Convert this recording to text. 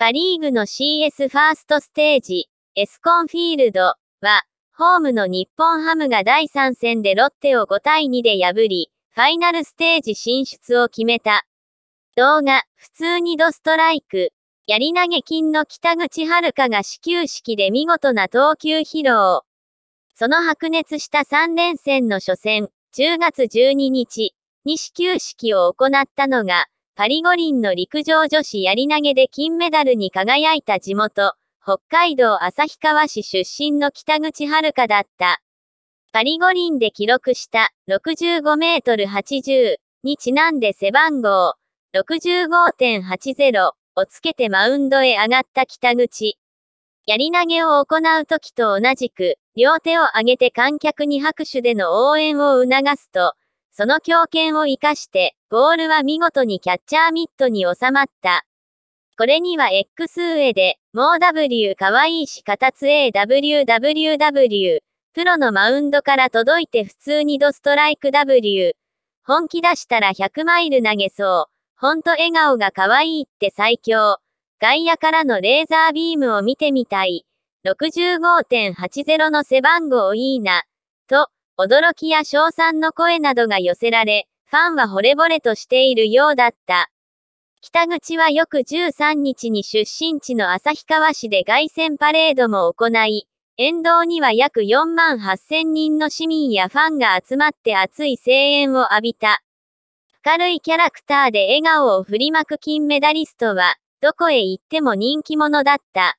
パリーグの CS ファーストステージ、エスコンフィールドは、ホームの日本ハムが第3戦でロッテを5対2で破り、ファイナルステージ進出を決めた。動画、普通にドストライク。やり投げ金の北口遥が始球式で見事な投球披露。その白熱した3連戦の初戦、10月12日、に始球式を行ったのが、パリ五輪の陸上女子やり投げで金メダルに輝いた地元、北海道旭川市出身の北口遥だった。パリ五輪で記録した65メートル80にちなんで背番号65.80をつけてマウンドへ上がった北口。やり投げを行う時と同じく、両手を上げて観客に拍手での応援を促すと、その強肩を生かして、ボールは見事にキャッチャーミットに収まった。これには X 上で、もう W かわいいし形つ AWWW、プロのマウンドから届いて普通にドストライク W、本気出したら100マイル投げそう、ほんと笑顔が可愛いって最強、外野からのレーザービームを見てみたい、65.80の背番号いいな、と、驚きや称賛の声などが寄せられ、ファンは惚れ惚れとしているようだった。北口は翌13日に出身地の旭川市で凱旋パレードも行い、沿道には約4万8000人の市民やファンが集まって熱い声援を浴びた。明るいキャラクターで笑顔を振りまく金メダリストは、どこへ行っても人気者だった。